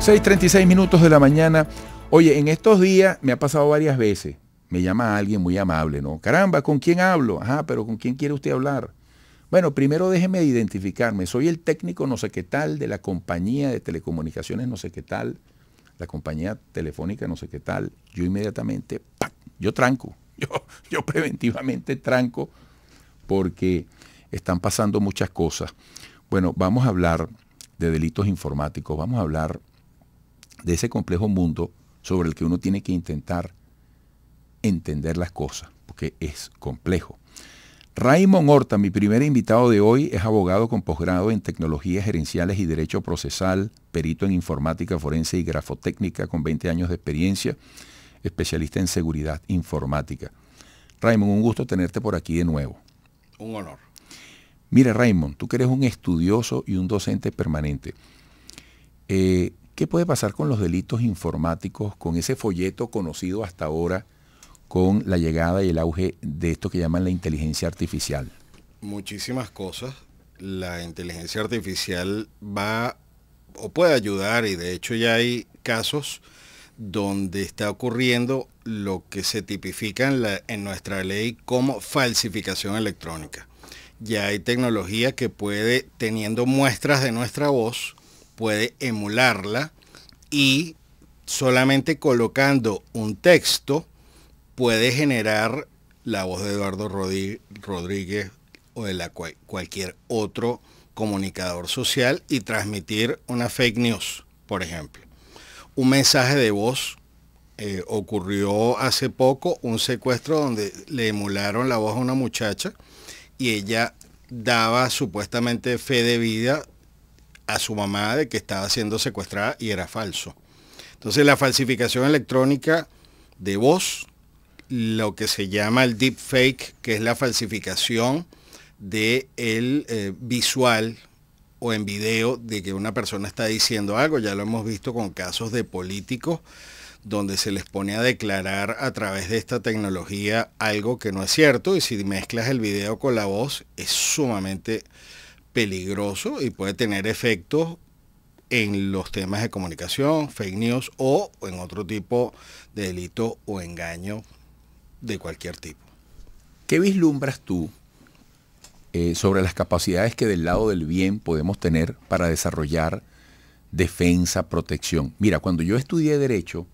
6.36 minutos de la mañana. Oye, en estos días me ha pasado varias veces. Me llama alguien muy amable, ¿no? Caramba, ¿con quién hablo? Ajá, pero ¿con quién quiere usted hablar? Bueno, primero déjeme identificarme. Soy el técnico no sé qué tal de la compañía de telecomunicaciones no sé qué tal, la compañía telefónica no sé qué tal. Yo inmediatamente, ¡pac! yo tranco. Yo, yo preventivamente tranco porque están pasando muchas cosas. Bueno, vamos a hablar de delitos informáticos, vamos a hablar de ese complejo mundo sobre el que uno tiene que intentar entender las cosas, porque es complejo. Raymond Horta, mi primer invitado de hoy, es abogado con posgrado en tecnologías gerenciales y derecho procesal, perito en informática forense y grafotécnica con 20 años de experiencia, especialista en seguridad informática. Raymond, un gusto tenerte por aquí de nuevo. Un honor. Mira, Raymond, tú que eres un estudioso y un docente permanente. Eh, ¿Qué puede pasar con los delitos informáticos, con ese folleto conocido hasta ahora, con la llegada y el auge de esto que llaman la inteligencia artificial? Muchísimas cosas. La inteligencia artificial va o puede ayudar y de hecho ya hay casos donde está ocurriendo lo que se tipifica en, en, nuestra ley como falsificación electrónica. Ya hay tecnología que puede, teniendo muestras de nuestra voz, puede emularla y solamente colocando un texto puede generar la voz de Eduardo Rodríguez o de la cualquier otro comunicador social y transmitir una fake news, por ejemplo. Un mensaje de voz eh, ocurrió hace poco, un secuestro donde le emularon la voz a una muchacha y ella daba supuestamente fe de vida a su mamá de que estaba siendo secuestrada y era falso. Entonces la falsificación electrónica de voz, lo que se llama el deep fake, que es la falsificación de el eh, visual o en video de que una persona está diciendo algo, ya lo hemos visto con casos de políticos donde se les pone a declarar a través de esta tecnología algo que no es cierto y si mezclas el video con la voz es sumamente peligroso y puede tener efectos en los temas de comunicación, fake news o en otro tipo de delito o engaño de cualquier tipo. ¿Qué vislumbras tú eh, sobre las capacidades que del lado del bien podemos tener para desarrollar defensa, protección? Mira, cuando yo estudié derecho,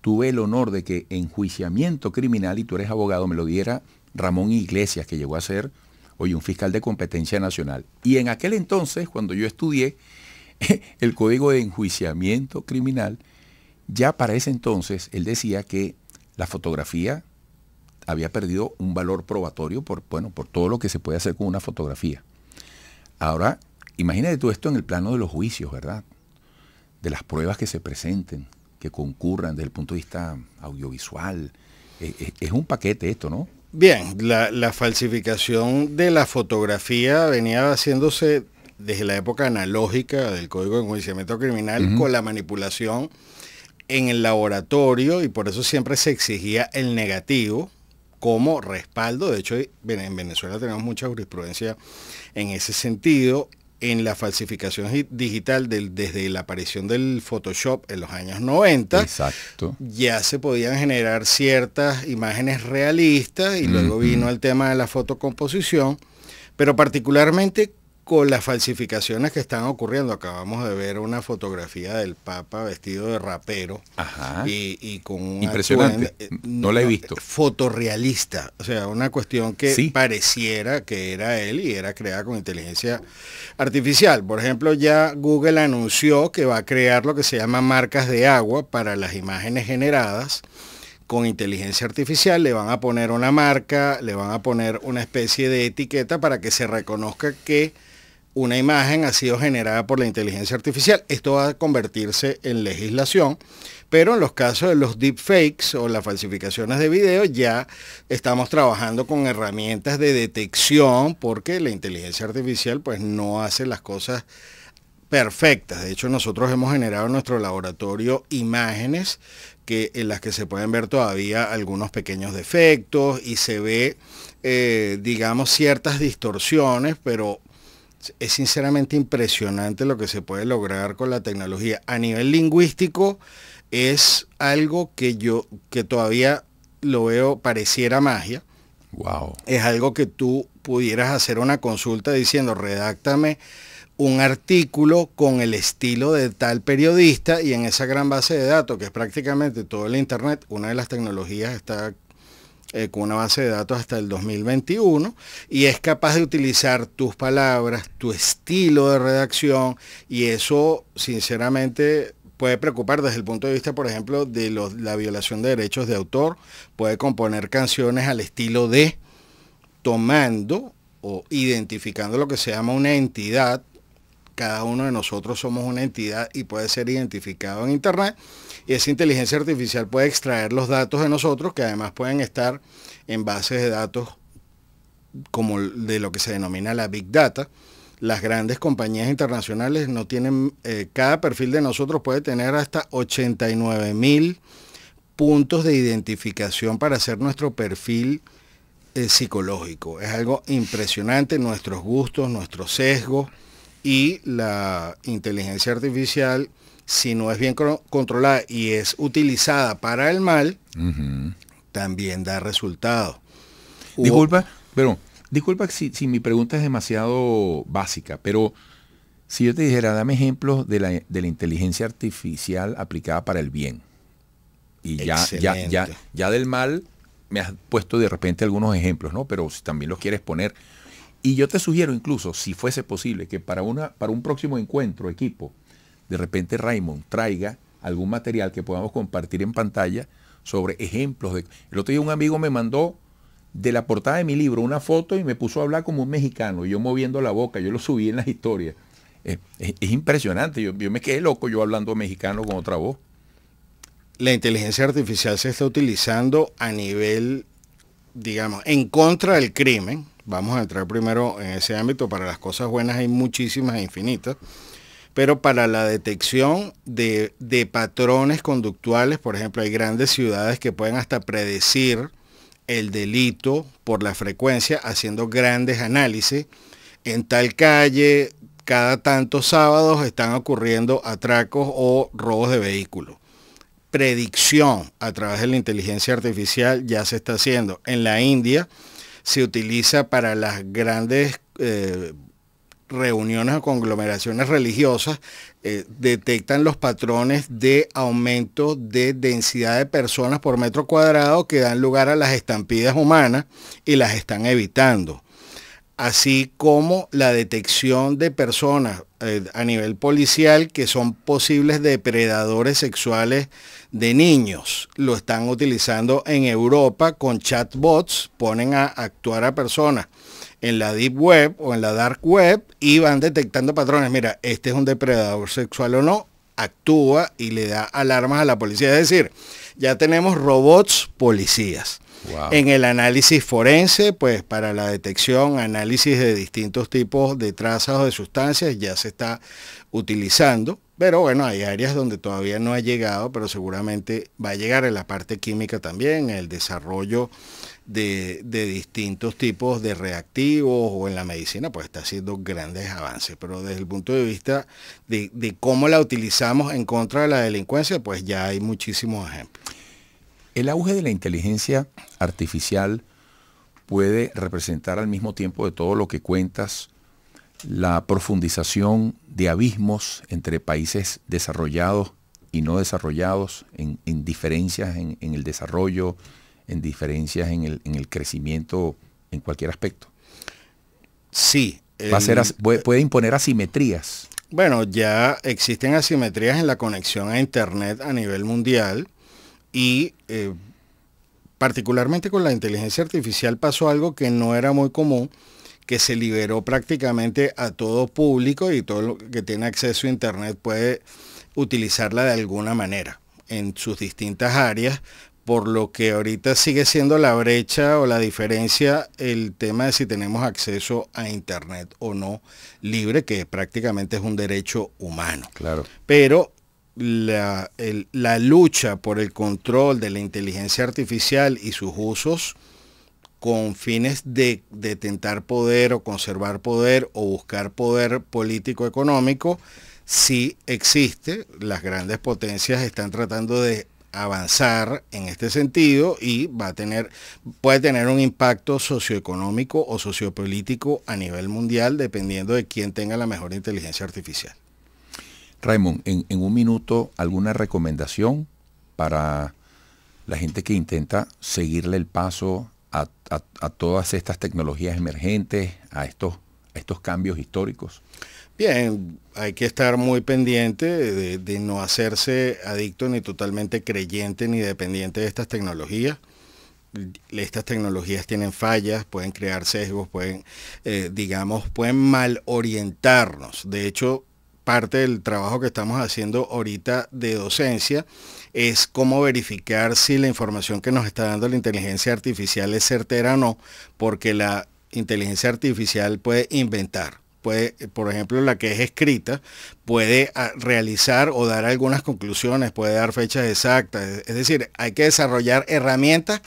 tuve el honor de que enjuiciamiento criminal, y tú eres abogado, me lo diera Ramón Iglesias, que llegó a ser oye, un fiscal de competencia nacional. Y en aquel entonces, cuando yo estudié el Código de Enjuiciamiento Criminal, ya para ese entonces él decía que la fotografía había perdido un valor probatorio por, bueno, por todo lo que se puede hacer con una fotografía. Ahora, imagínate tú esto en el plano de los juicios, ¿verdad? De las pruebas que se presenten, que concurran desde el punto de vista audiovisual. Eh, eh, es un paquete esto, ¿no? Bien, la, falsificación de la fotografía venía haciéndose desde la época analógica del Código de Enjuiciamiento Criminal con la manipulación en el laboratorio y por eso siempre se exigía el negativo como respaldo. De hecho, en Venezuela tenemos mucha jurisprudencia en ese sentido en la falsificación digital desde la aparición del Photoshop en los años 90, ya se podían generar ciertas imágenes realistas y luego vino el tema de la fotocomposición, pero particularmente con las falsificaciones que están ocurriendo. Acabamos de ver una fotografía del Papa vestido de rapero Y, con un impresionante. Eh, no la he visto. Fotorrealista, o sea, una cuestión que pareciera que era él y era creada con inteligencia artificial. Por ejemplo, ya Google anunció que va a crear lo que se llama marcas de agua para las imágenes generadas con inteligencia artificial, le van a poner una marca, le van a poner una especie de etiqueta para que se reconozca que una imagen ha sido generada por la inteligencia artificial. Esto va a convertirse en legislación, pero en los casos de los deepfakes o las falsificaciones de video ya estamos trabajando con herramientas de detección porque la inteligencia artificial pues no hace las cosas perfectas. De hecho, nosotros hemos generado en nuestro laboratorio imágenes que, en las que se pueden ver todavía algunos pequeños defectos y se ve, eh, digamos, ciertas distorsiones, pero es sinceramente impresionante lo que se puede lograr con la tecnología. A nivel lingüístico es algo que yo, que todavía lo veo pareciera magia. Wow. Es algo que tú pudieras hacer una consulta diciendo, redáctame un artículo con el estilo de tal periodista y en esa gran base de datos, que es prácticamente todo el Internet, una de las tecnologías está eh, con una base de datos hasta el 2021 y es capaz de utilizar tus palabras, tu estilo de redacción y eso sinceramente puede preocupar desde el punto de vista, por ejemplo, de la violación de derechos de autor, puede componer canciones al estilo de tomando o identificando lo que se llama una entidad cada uno de nosotros somos una entidad y puede ser identificado en Internet. Y esa inteligencia artificial puede extraer los datos de nosotros, que además pueden estar en bases de datos como de lo que se denomina la Big Data. Las grandes compañías internacionales no tienen, eh, cada perfil de nosotros puede tener hasta 89 mil puntos de identificación para hacer nuestro perfil eh, psicológico. Es algo impresionante, nuestros gustos, nuestros sesgos y la inteligencia artificial, si no es bien controlada y es utilizada para el mal, también da resultado. Disculpa, pero disculpa si, mi pregunta es demasiado básica, pero si yo te dijera, dame ejemplos de la, inteligencia artificial aplicada para el bien. Y ya, ya, ya del mal me has puesto de repente algunos ejemplos, ¿no? Pero si también los quieres poner, y yo te sugiero incluso, si fuese posible, que para, una, para un próximo encuentro, equipo, de repente Raymond traiga algún material que podamos compartir en pantalla sobre ejemplos de... El otro día un amigo me mandó de la portada de mi libro una foto y me puso a hablar como un mexicano, yo moviendo la boca, yo lo subí en las historias. Es, impresionante, yo, yo me quedé loco yo hablando mexicano con otra voz. La inteligencia artificial se está utilizando a nivel, digamos, en contra del crimen, Vamos a entrar primero en ese ámbito. Para las cosas buenas hay muchísimas e infinitas. Pero para la detección de, patrones conductuales, por ejemplo, hay grandes ciudades que pueden hasta predecir el delito por la frecuencia haciendo grandes análisis. En tal calle, cada tantos sábados están ocurriendo atracos o robos de vehículos. Predicción a través de la inteligencia artificial ya se está haciendo. En la India, se utiliza para las grandes eh, reuniones o conglomeraciones religiosas, eh, detectan los patrones de aumento de densidad de personas por metro cuadrado que dan lugar a las estampidas humanas y las están evitando así como la detección de personas eh, a nivel policial que son posibles depredadores sexuales de niños. Lo están utilizando en Europa con chatbots, ponen a actuar a personas en la deep web o en la dark web y van detectando patrones. Mira, este es un depredador sexual o no, actúa y le da alarmas a la policía. Es decir, ya tenemos robots policías. En el análisis forense, pues para la detección, análisis de distintos tipos de trazas o de sustancias ya se está utilizando. Pero bueno, hay áreas donde todavía no ha llegado, pero seguramente va a llegar en la parte química también, en el desarrollo de, distintos tipos de reactivos o en la medicina, pues está haciendo grandes avances. Pero desde el punto de vista de, de cómo la utilizamos en contra de la delincuencia, pues ya hay muchísimos ejemplos. El auge de la inteligencia artificial puede representar al mismo tiempo de todo lo que cuentas la profundización de abismos entre países desarrollados y no desarrollados, en, diferencias en, el desarrollo, en diferencias en el, crecimiento, en cualquier aspecto. Sí. puede imponer asimetrías. Bueno, ya existen asimetrías en la conexión a Internet a nivel mundial y eh, particularmente con la inteligencia artificial pasó algo que no era muy común, que se liberó prácticamente a todo público y todo lo que tiene acceso a Internet puede utilizarla de alguna manera en sus distintas áreas, por lo que ahorita sigue siendo la brecha o la diferencia el tema de si tenemos acceso a Internet o no libre, que prácticamente es un derecho humano. Claro. Pero la, la lucha por el control de la inteligencia artificial y sus usos con fines de, de, tentar poder o conservar poder o buscar poder político económico, sí existe. Las grandes potencias están tratando de avanzar en este sentido y va a tener, puede tener un impacto socioeconómico o sociopolítico a nivel mundial dependiendo de quién tenga la mejor inteligencia artificial. Raymond, en, un minuto, ¿alguna recomendación para la gente que intenta seguirle el paso a, todas estas tecnologías emergentes, a estos, estos cambios históricos? Bien, hay que estar muy pendiente de, no hacerse adicto ni totalmente creyente ni dependiente de estas tecnologías. Estas tecnologías tienen fallas, pueden crear sesgos, pueden, eh, digamos, pueden mal orientarnos. De hecho, parte del trabajo que estamos haciendo ahorita de docencia es cómo verificar si la información que nos está dando la inteligencia artificial es certera o no, porque la inteligencia artificial puede inventar. Puede, por ejemplo, la que es escrita, puede ah, realizar o dar algunas conclusiones, puede dar fechas exactas. Es decir, hay que desarrollar herramientas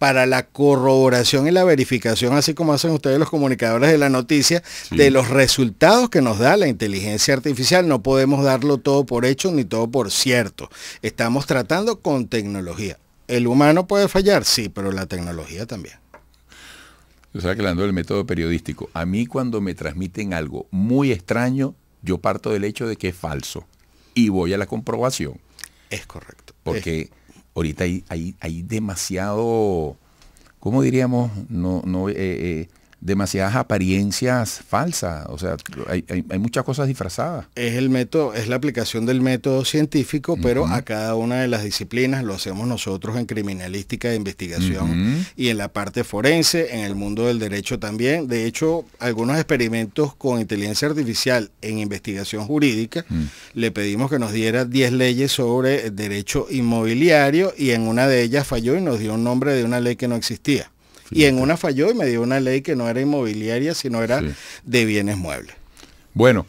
para la corroboración y la verificación, así como hacen ustedes los comunicadores de la noticia, de los resultados que nos da la inteligencia artificial. No podemos darlo todo por hecho ni todo por cierto. Estamos tratando con tecnología. El humano puede fallar, sí, pero la tecnología también. Yo estaba hablando del método periodístico. A mí cuando me transmiten algo muy extraño, yo parto del hecho de que es falso y voy a la comprobación. Es correcto. Porque ahorita hay, hay, demasiado, ¿cómo diríamos? No, no, eh, eh, demasiadas apariencias falsas, o sea, hay, muchas cosas disfrazadas. Es el método, es la aplicación del método científico, pero a cada una de las disciplinas lo hacemos nosotros en criminalística de investigación y en la parte forense, en el mundo del derecho también. De hecho, algunos experimentos con inteligencia artificial en investigación jurídica, mm. le pedimos que nos diera 10 leyes sobre derecho inmobiliario y en una de ellas falló y nos dio un nombre de una ley que no existía. Y en una falló y me dio una ley que no era inmobiliaria, sino era de bienes muebles. Bueno,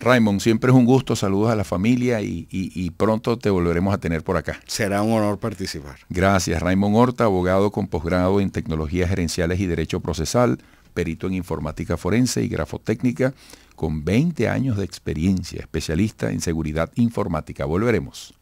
Raymond, siempre es un gusto, saludos a la familia y, pronto te volveremos a tener por acá. Será un honor participar. Gracias, Raymond Horta, abogado con posgrado en tecnologías gerenciales y derecho procesal, perito en informática forense y grafotécnica, con 20 años de experiencia, especialista en seguridad informática. Volveremos.